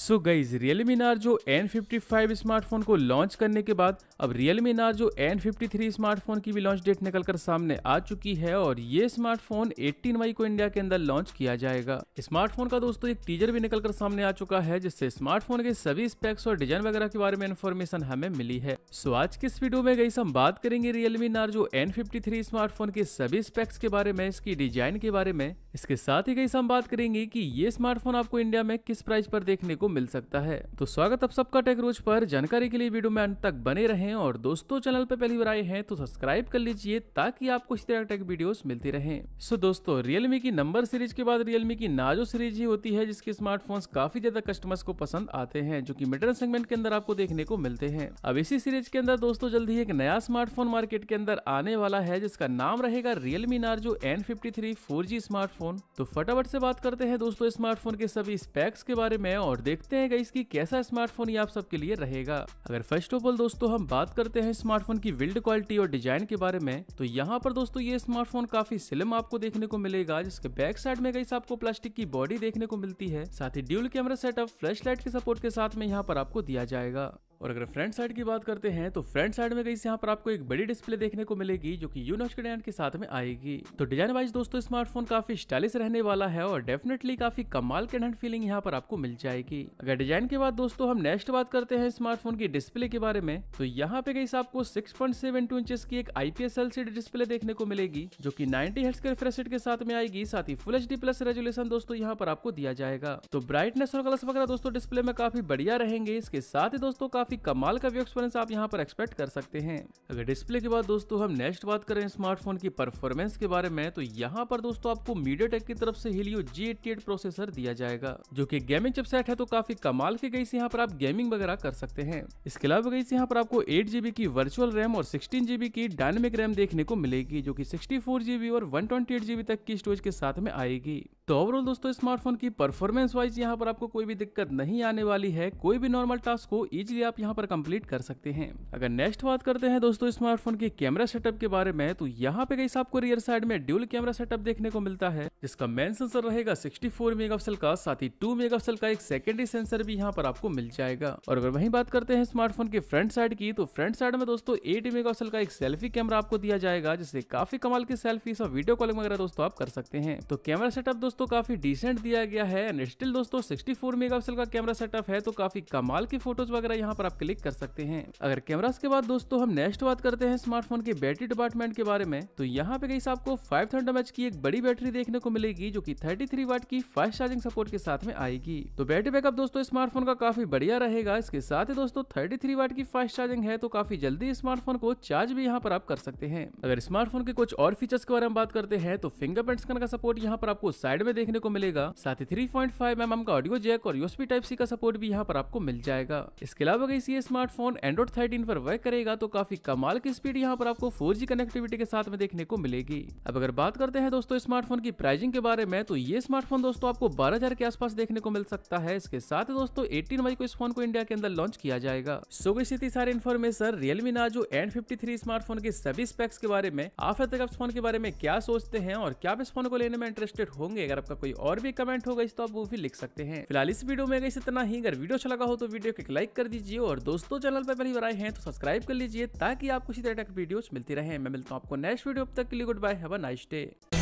सो guys Realme Narzo N fifty five smartphone को launch करने के बाद अब Realme Narzo N fifty three smartphone की भी लॉन्च डेट निकलकर सामने आ चुकी है और ये स्मार्टफोन 18 मई को इंडिया के अंदर लॉन्च किया जाएगा स्मार्टफोन का दोस्तों एक टीजर भी निकलकर सामने आ चुका है जिससे स्मार्टफोन के सभी स्पेक्स और डिजाइन वगैरह के बारे में इन्फॉर्मेशन हमें मिली है सो आज की इस वीडियो में गई हम बात करेंगे Realme Narzo N fifty three smartphone के सभी स्पेक्स के बारे में इसकी डिजाइन के बारे में इसके साथ ही गई हम बात करेंगे की ये स्मार्टफोन आपको इंडिया में किस प्राइस पर देखने को मिल सकता है तो स्वागत आप सबका टेक रोज पर जानकारी के लिए वीडियो में अंत तक बने रहे और दोस्तों चैनल पर पहली बार आए हैं तो सब्सक्राइब कर लीजिए ताकि आपको इसी तरह टेक वीडियो मिलती रहे सो दोस्तों रियलमी की नंबर सीरीज के बाद रियलमी की नाजो सीरीज ही होती है जिसके स्मार्टफोन काफी ज्यादा कस्टमर्स को पसंद आते हैं जो की मिडल सेगमेंट के अंदर आपको देखने को मिलते हैं अब इसी सीरीज के अंदर दोस्तों जल्द ही एक नया स्मार्टफोन मार्केट के अंदर आने वाला है जिसका नाम रहेगा Realme Narzo N fifty three smartphone तो फटाफट से बात करते हैं दोस्तों स्मार्टफोन के सभी स्पेक्स के बारे में और देखते हैं गाइस कि कैसा स्मार्टफोन ये आप सबके लिए रहेगा अगर फर्स्ट ऑफ ऑल दोस्तों हम बात करते हैं स्मार्टफोन की बिल्ड क्वालिटी और डिजाइन के बारे में तो यहाँ पर दोस्तों ये स्मार्टफोन काफी स्लिम आपको देखने को मिलेगा जिसके बैक साइड में गाइस आपको प्लास्टिक की बॉडी देखने को मिलती है साथ ही dual camera setup flash light के सपोर्ट के साथ में यहाँ पर आपको दिया जाएगा और अगर फ्रंट साइड की बात करते हैं तो फ्रंट साइड में कहीं यहाँ पर आपको एक बड़ी डिस्प्ले देखने को मिलेगी जो कि यूनोश के के साथ में आएगी तो डिजाइन वाइज दोस्तों स्मार्टफोन काफी स्टाइलिश रहने वाला है और डेफिनेटली काफी कमाल के हैंड फीलिंग यहाँ पर आपको मिल जाएगी अगर डिजाइन के बाद दोस्तों हम नेक्स्ट बात करते हैं स्मार्टफोन की डिस्प्ले के बारे में तो यहाँ पे कहीं आपको सिक्स पॉइंट की एक आईपीएस एलसीडी डिस्प्ले देखने को मिलेगी जो की नाइनटी हर्ट्ज के रिफ्रेश के साथ में आएगी साथ ही फुल एच प्लस रेजुलेशन दोस्तों यहाँ पर आपको दिया जाएगा तो ब्राइटनेस और कलर्स वगैरह दोस्तों डिस्प्ले में काफी बढ़िया रहेंगे इसके साथ ही दोस्तों काफी काफी कमाल का व्यू एक्सपीरियंस आप यहाँ पर एक्सपेक्ट कर सकते हैं अगर डिस्प्ले के बाद दोस्तों हम नेक्स्ट बात करें स्मार्टफोन की परफॉर्मेंस के बारे में तो यहाँ पर दोस्तों आपको मीडिया की तरफ से हिलियो जी प्रोसेसर दिया जाएगा जो की गेमिंग चिप है तो काफी कमाल के गई यहाँ पर आप गेमिंग वगैरह कर सकते हैं इसके अलावा गई यहाँ पर आपको एट जीबी की वर्चुअल रैम और सिक्सटीन जीबी की डायनेमिक रैम देखने को मिलेगी जो की सिक्सटी फोर जीबी और वन ट्वेंटी एट जीबी तक की स्टोरेज के साथ में आएगी तो ओवरऑल दोस्तों स्मार्टफोन की परफॉर्मेंस वाइज यहाँ पर आपको कोई भी दिक्कत नहीं आने वाली है कोई भी नॉर्मल टास्क को इजीली आप यहाँ पर कंप्लीट कर सकते हैं अगर नेक्स्ट बात करते हैं दोस्तों स्मार्टफोन के कैमरा सेटअप के बारे में तो यहाँ पे कैसे आपको रियर साइड में ड्यूल कैमरा सेटअप देखने को मिलता है जिसका मेन सेंसर रहेगा सिक्सटी फोर का साथ ही टू मेगा का एक सेकेंडरी सेंसर भी यहाँ पर आपको मिल जाएगा और अगर वही बात करते हैं स्मार्टफोन के फ्रंट साइड की तो फ्रंट साइड में दोस्तों एट मेगा का एक सेल्फी कैमरा आपको दिया जाएगा जिससे काफी कमाल की सेल्फी और वीडियो कॉलिंग वगैरह दोस्तों आप कर सकते हैं तो कैमरा सेटअप दोस्तों दोस्तों काफी डिसेंट दिया गया है एंड स्टिल दोस्तों 64 फोर का कैमरा सेटअप है तो काफी कमाल की फोटोज वगैरह यहाँ पर आप क्लिक कर सकते हैं अगर कैमरास के बाद दोस्तों हम नेक्स्ट बात करते हैं स्मार्टफोन के बैटरी डिपार्टमेंट के बारे में तो यहाँ पे कहीं आपको फाइव थंडर की एक बड़ी बैटरी देखने को मिलेगी जो की थर्टी थ्री वाट की फास्ट चार्जिंग सपोर्ट के साथ में आएगी तो बैटरी बैकअप दोस्तों स्मार्टफोन का काफी बढ़िया रहेगा इसके साथ ही दोस्तों थर्टी थ्री वाट की फास्ट चार्जिंग है तो काफी जल्दी स्मार्टफोन को चार्ज भी यहाँ पर आप कर सकते हैं अगर स्मार्टफोन के कुछ और फीचर्स के बारे में बात करते हैं तो फिंगरप्रिंट स्कैन का सपोर्ट यहाँ पर आपको साइड साइड में देखने को मिलेगा साथ ही three point five M M का ऑडियो जैक और यूएसपी टाइप सी का सपोर्ट भी यहाँ पर आपको मिल जाएगा इसके अलावा अगर इसी स्मार्टफोन एंड्रॉइड थर्टीन पर वर्क करेगा तो काफी कमाल की स्पीड यहाँ पर आपको फोर कनेक्टिविटी के साथ में देखने को मिलेगी अब अगर बात करते हैं दोस्तों स्मार्टफोन की प्राइसिंग के बारे में तो ये स्मार्टफोन दोस्तों आपको बारह के आसपास देखने को मिल सकता है इसके साथ दोस्तों एटीन मई को इस फोन को इंडिया के अंदर लॉन्च किया जाएगा सो गई सारे सारी information Realme Narzo N fifty smartphone के सभी स्पेक्स के बारे में आप तक इस फोन के बारे में क्या सोचते हैं और क्या इस फोन को लेने में इंटरेस्टेड होंगे अगर आपका कोई और भी कमेंट होगा इस तो आप वो भी लिख सकते हैं फिलहाल इस वीडियो में इस इतना ही अगर वीडियो अच्छा लगा हो तो वीडियो को लाइक कर दीजिए और दोस्तों चैनल पर पहली बार आए हैं तो सब्सक्राइब कर लीजिए ताकि आपको इसी तरह तक वीडियो मिलती रहे मैं मिलता हूँ आपको नेक्स्ट वीडियो अब तक के लिए गुड बाय है नाइस डे